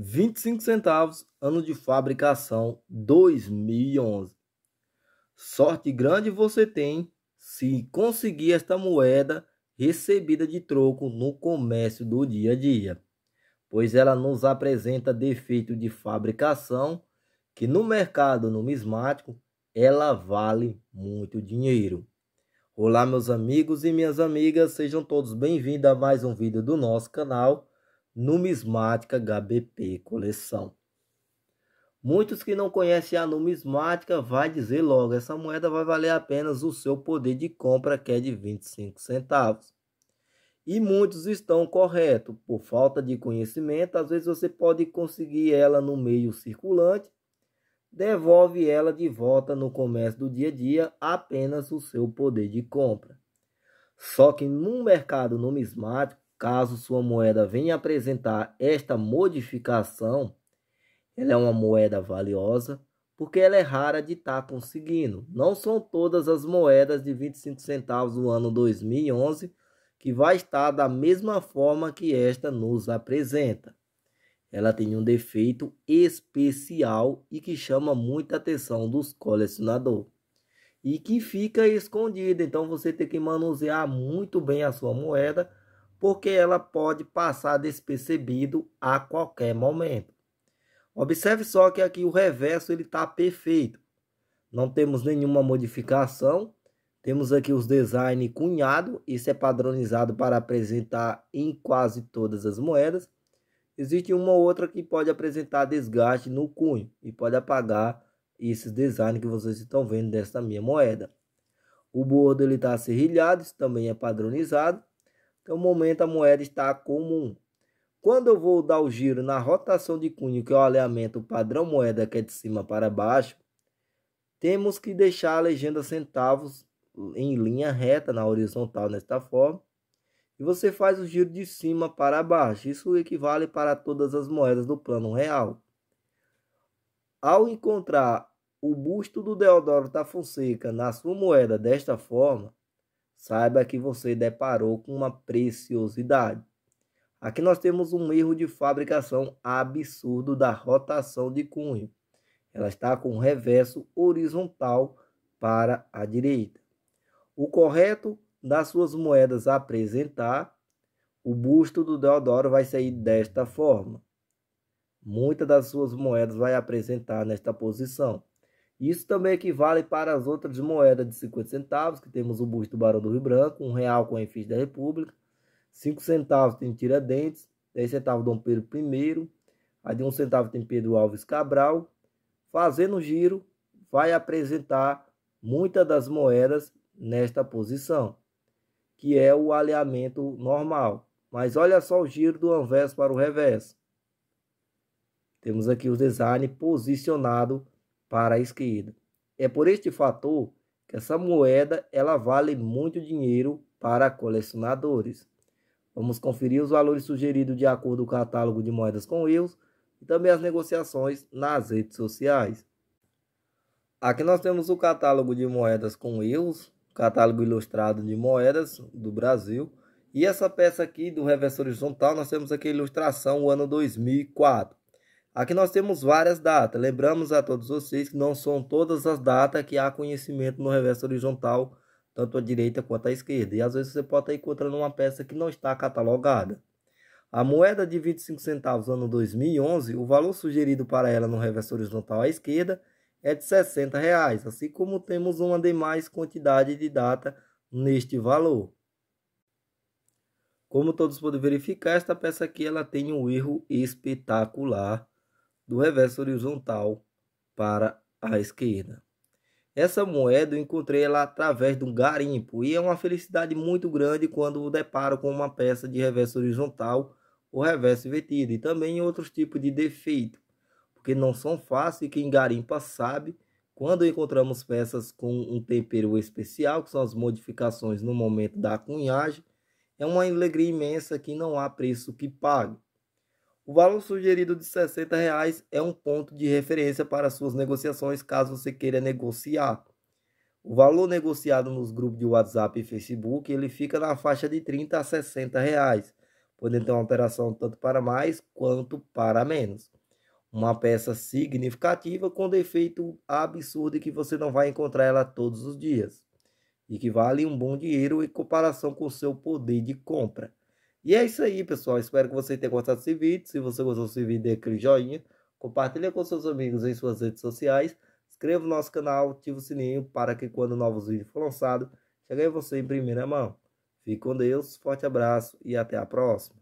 25 centavos, ano de fabricação 2011. Sorte grande você tem se conseguir esta moeda recebida de troco no comércio do dia a dia, pois ela nos apresenta defeito de fabricação que no mercado numismático ela vale muito dinheiro. Olá meus amigos e minhas amigas, sejam todos bem-vindos a mais um vídeo do nosso canal. Numismática HBP Coleção. Muitos que não conhecem a numismática vai dizer logo, essa moeda vai valer apenas o seu poder de compra, que é de 25 centavos. E muitos estão corretos. Por falta de conhecimento, às vezes você pode conseguir ela no meio circulante, devolve ela de volta no comércio do dia a dia, apenas o seu poder de compra. Só que no mercado numismático, Caso sua moeda venha apresentar esta modificação, ela é uma moeda valiosa porque ela é rara de estar tá conseguindo. Não são todas as moedas de 25 centavos do ano 2011 que vai estar da mesma forma que esta nos apresenta. Ela tem um defeito especial e que chama muita atenção dos colecionadores e que fica escondida. Então você tem que manusear muito bem a sua moeda porque ela pode passar despercebido a qualquer momento. Observe só que aqui o reverso ele está perfeito. Não temos nenhuma modificação. Temos aqui os design cunhado, isso é padronizado para apresentar em quase todas as moedas. Existe uma ou outra que pode apresentar desgaste no cunho e pode apagar esses designs que vocês estão vendo desta minha moeda. O bordo ele está serrilhado, isso também é padronizado. Então, é no momento, a moeda está comum. Quando eu vou dar o giro na rotação de cunho, que é o alinhamento padrão moeda, que é de cima para baixo, temos que deixar a legenda centavos em linha reta, na horizontal, desta forma. E você faz o giro de cima para baixo. Isso equivale para todas as moedas do plano real. Ao encontrar o busto do Deodoro da Fonseca na sua moeda desta forma, saiba que você deparou com uma preciosidade. Aqui nós temos um erro de fabricação absurdo da rotação de cunho. Ela está com o reverso horizontal para a direita. O correto das suas moedas a apresentar, o busto do Deodoro vai sair desta forma. Muitas das suas moedas vai apresentar nesta posição. Isso também equivale para as outras moedas de 50 centavos, que temos o busto do Barão do Rio Branco, um real com a da República, 5 centavos tem Tiradentes, 10 centavos Dom Pedro I, aí de 1 centavo tem Pedro Alves Cabral. Fazendo o giro, vai apresentar muitas das moedas nesta posição, que é o alinhamento normal. Mas olha só o giro do anverso para o reverso. Temos aqui o design posicionado para a esquerda. É por este fator que essa moeda ela vale muito dinheiro para colecionadores. Vamos conferir os valores sugeridos de acordo com o catálogo de moedas com euros e também as negociações nas redes sociais. Aqui nós temos o catálogo de moedas com euros, catálogo ilustrado de moedas do Brasil. E essa peça aqui do reverso horizontal, nós temos aqui a ilustração, o ano 2004. Aqui nós temos várias datas. Lembramos a todos vocês que não são todas as datas que há conhecimento no reverso horizontal, tanto à direita quanto à esquerda. E às vezes você pode estar encontrando uma peça que não está catalogada. A moeda de 25 centavos ano 2011, o valor sugerido para ela no reverso horizontal à esquerda é de 60 reais, assim como temos uma demais quantidade de data neste valor. Como todos podem verificar, esta peça aqui ela tem um erro espetacular do reverso horizontal para a esquerda. Essa moeda eu encontrei ela através de um garimpo e é uma felicidade muito grande quando deparo com uma peça de reverso horizontal ou reverso invertido e também outros tipos de defeito, porque não são fáceis e quem garimpa sabe quando encontramos peças com um tempero especial, que são as modificações no momento da cunhagem, é uma alegria imensa que não há preço que pague. O valor sugerido de R$ 60,00 é um ponto de referência para suas negociações caso você queira negociar. O valor negociado nos grupos de WhatsApp e Facebook ele fica na faixa de 30 a 60 reais, podendo ter uma alteração tanto para mais quanto para menos. Uma peça significativa com defeito absurdo que você não vai encontrar ela todos os dias e que vale um bom dinheiro em comparação com seu poder de compra. E é isso aí, pessoal. Espero que vocês tenham gostado desse vídeo. Se você gostou desse vídeo, dê aquele joinha. Compartilhe com seus amigos em suas redes sociais. Inscreva no nosso canal, ative o sininho para que quando novos vídeos forem lançados chegue a você em primeira mão. Fique com Deus, forte abraço e até a próxima.